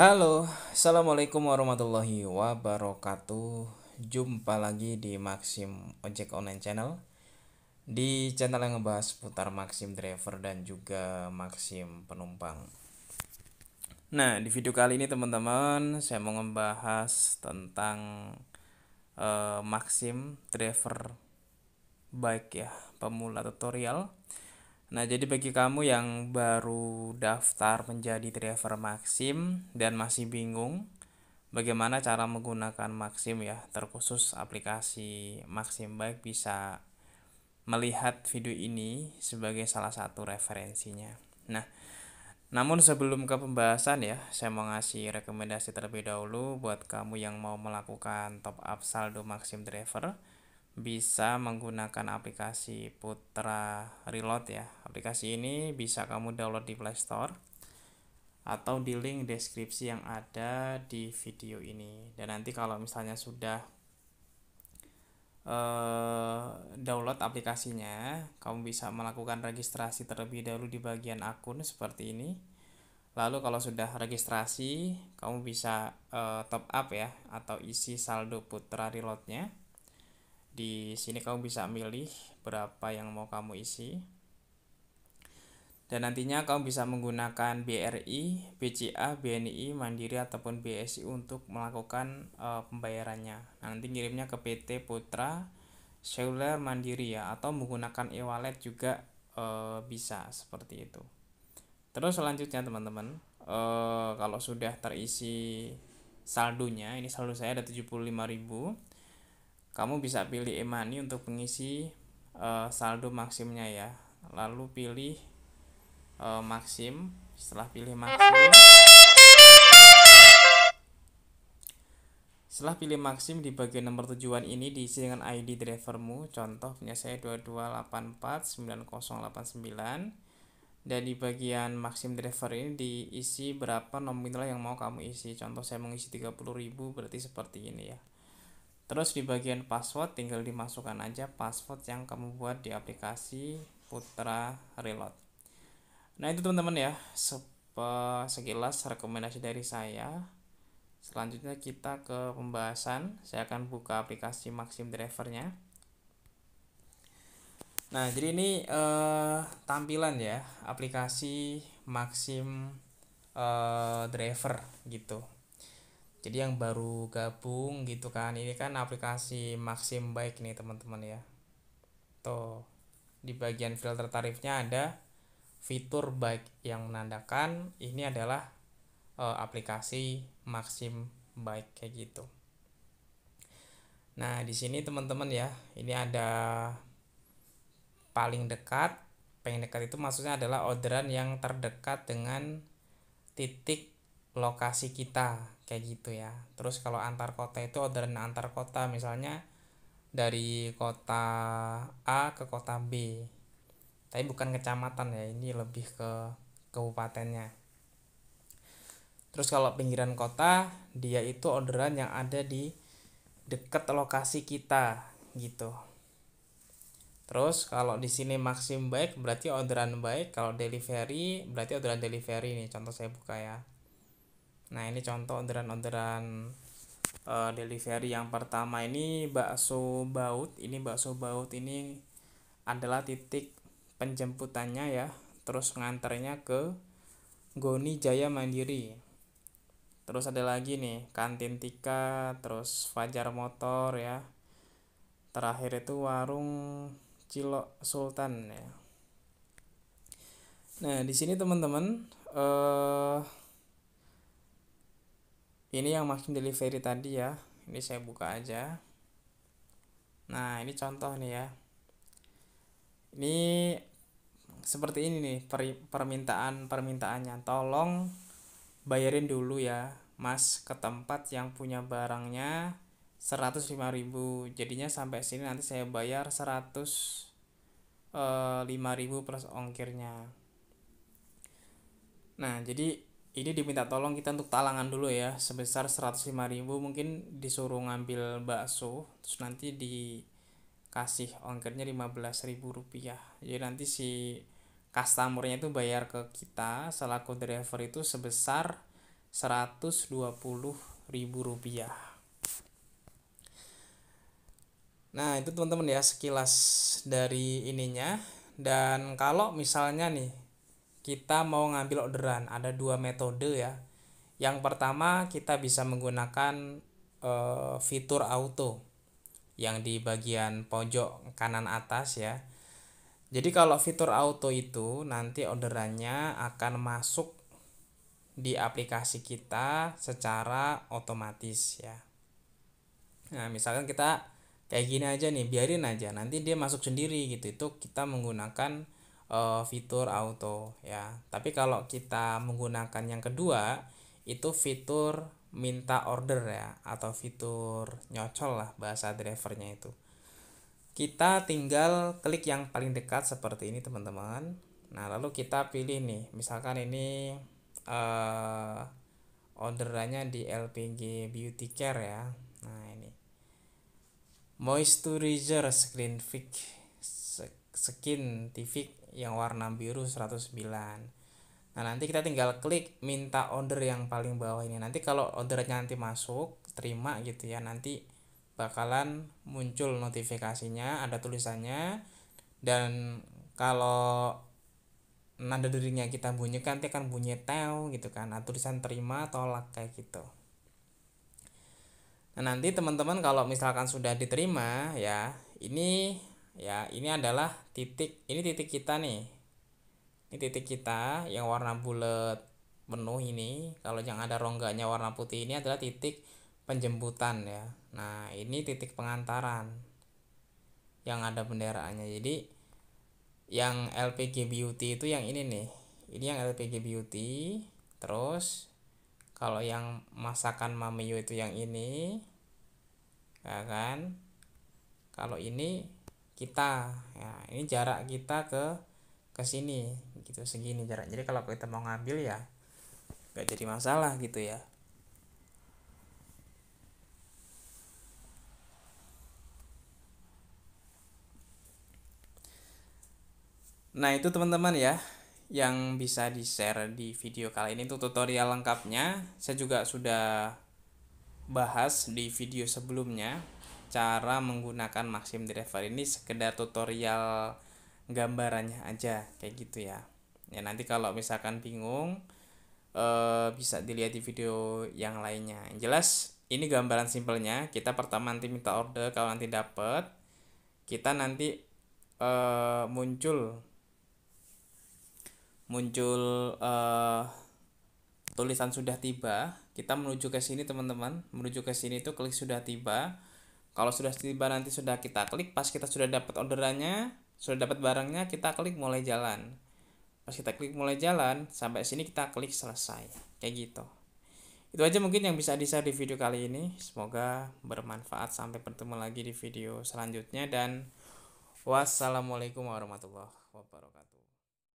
Halo, Assalamualaikum warahmatullahi wabarakatuh Jumpa lagi di Maxim Ojek Online Channel Di channel yang ngebahas putar Maxim Driver dan juga Maxim Penumpang Nah, di video kali ini teman-teman Saya mau ngebahas tentang uh, Maxim Driver Baik ya, pemula tutorial Nah, jadi bagi kamu yang baru daftar menjadi driver Maxim dan masih bingung bagaimana cara menggunakan Maxim ya, terkhusus aplikasi Maxim Bike bisa melihat video ini sebagai salah satu referensinya. Nah, namun sebelum ke pembahasan ya, saya mau ngasih rekomendasi terlebih dahulu buat kamu yang mau melakukan top up saldo Maxim Driver bisa menggunakan aplikasi Putra Reload ya. Aplikasi ini bisa kamu download di Play Store atau di link deskripsi yang ada di video ini. Dan nanti kalau misalnya sudah eh, download aplikasinya, kamu bisa melakukan registrasi terlebih dahulu di bagian akun seperti ini. Lalu kalau sudah registrasi, kamu bisa eh, top up ya atau isi saldo Putra Reloadnya. nya di sini kamu bisa milih berapa yang mau kamu isi. Dan nantinya kamu bisa menggunakan BRI, BCA, BNI, Mandiri ataupun BSI untuk melakukan uh, pembayarannya. Nah, nanti ngirimnya ke PT Putra Seluler Mandiri ya atau menggunakan e-wallet juga uh, bisa seperti itu. Terus selanjutnya teman-teman, uh, kalau sudah terisi saldonya, ini saldo saya ada 75.000 kamu bisa pilih e-money untuk mengisi e, eh, saldo maksimnya ya lalu pilih e, eh, maksim setelah pilih maksim setelah pilih maksim di bagian nomor tujuan ini diisi dengan ID drivermu contoh punya saya 22849089 dan di bagian maksim driver ini diisi berapa nominal yang mau kamu isi contoh saya mengisi 30.000 berarti seperti ini ya Terus di bagian password tinggal dimasukkan aja password yang kamu buat di aplikasi Putra Reload. Nah itu teman-teman ya sepe sekilas rekomendasi dari saya. Selanjutnya kita ke pembahasan. Saya akan buka aplikasi Maxim Drivernya. Nah jadi ini eh, tampilan ya aplikasi Maxim eh, Driver gitu jadi yang baru gabung gitu kan ini kan aplikasi Maxim Baik nih teman-teman ya tuh di bagian filter tarifnya ada fitur baik yang menandakan ini adalah e, aplikasi Maxim Baik kayak gitu nah di sini teman-teman ya ini ada paling dekat paling dekat itu maksudnya adalah orderan yang terdekat dengan titik lokasi kita kayak gitu ya terus kalau antar kota itu orderan antar kota misalnya dari kota A ke kota B tapi bukan kecamatan ya ini lebih ke kabupatennya terus kalau pinggiran kota dia itu orderan yang ada di dekat lokasi kita gitu terus kalau di sini maksim baik berarti orderan baik kalau delivery berarti orderan delivery nih contoh saya buka ya Nah, ini contoh orderan-orderan uh, delivery yang pertama ini bakso baut. Ini bakso baut ini adalah titik penjemputannya ya, terus nganternya ke Goni Jaya Mandiri. Terus ada lagi nih, kantin Tika, terus Fajar Motor ya. Terakhir itu warung Cilok Sultan ya. Nah, di sini teman-teman eh ini yang makin delivery tadi ya ini saya buka aja nah ini contoh nih ya ini seperti ini nih permintaan permintaannya tolong bayarin dulu ya mas ke tempat yang punya barangnya 105.000 jadinya sampai sini nanti saya bayar 105.000 plus eh, ongkirnya nah jadi ini diminta tolong kita untuk talangan dulu ya sebesar 105.000 mungkin disuruh ngambil bakso terus nanti dikasih ongkirnya 15.000 rupiah jadi nanti si customernya itu bayar ke kita selaku driver itu sebesar 120.000 rupiah nah itu teman-teman ya sekilas dari ininya dan kalau misalnya nih kita mau ngambil orderan ada dua metode ya yang pertama kita bisa menggunakan e, fitur auto yang di bagian pojok kanan atas ya jadi kalau fitur auto itu nanti orderannya akan masuk di aplikasi kita secara otomatis ya nah misalkan kita kayak gini aja nih biarin aja nanti dia masuk sendiri gitu itu kita menggunakan uh, fitur auto ya. Tapi kalau kita menggunakan yang kedua itu fitur minta order ya atau fitur nyocol lah bahasa drivernya itu. Kita tinggal klik yang paling dekat seperti ini teman-teman. Nah, lalu kita pilih nih, misalkan ini uh, orderannya di LPG Beauty Care ya. Nah, ini. Moisturizer Screen Fix skin TV yang warna biru 109 nah nanti kita tinggal klik minta order yang paling bawah ini nanti kalau ordernya nanti masuk terima gitu ya nanti bakalan muncul notifikasinya ada tulisannya dan kalau nada dirinya kita bunyikan nanti akan bunyi tel gitu kan nah, tulisan terima tolak kayak gitu nah nanti teman-teman kalau misalkan sudah diterima ya ini ya ini adalah titik ini titik kita nih ini titik kita yang warna bulat penuh ini kalau yang ada rongganya warna putih ini adalah titik penjemputan ya nah ini titik pengantaran yang ada benderanya jadi yang LPG Beauty itu yang ini nih ini yang LPG Beauty terus kalau yang masakan Mamiyo itu yang ini ya kan kalau ini kita ya ini jarak kita ke ke sini gitu segini jarak jadi kalau kita mau ngambil ya nggak jadi masalah gitu ya Nah itu teman-teman ya yang bisa di-share di video kali ini itu tutorial lengkapnya. Saya juga sudah bahas di video sebelumnya cara menggunakan Maxim Driver ini sekedar tutorial gambarannya aja kayak gitu ya ya nanti kalau misalkan bingung eh, bisa dilihat di video yang lainnya yang jelas ini gambaran simpelnya kita pertama nanti minta order kalau nanti dapet kita nanti eh, muncul muncul eh, tulisan sudah tiba kita menuju ke sini teman-teman menuju ke sini itu klik sudah tiba kalau sudah tiba nanti sudah kita klik, pas kita sudah dapat orderannya, sudah dapat barangnya, kita klik mulai jalan. Pas kita klik mulai jalan, sampai sini kita klik selesai. Kayak gitu. Itu aja mungkin yang bisa di-share di video kali ini. Semoga bermanfaat. Sampai bertemu lagi di video selanjutnya dan wassalamualaikum warahmatullahi wabarakatuh.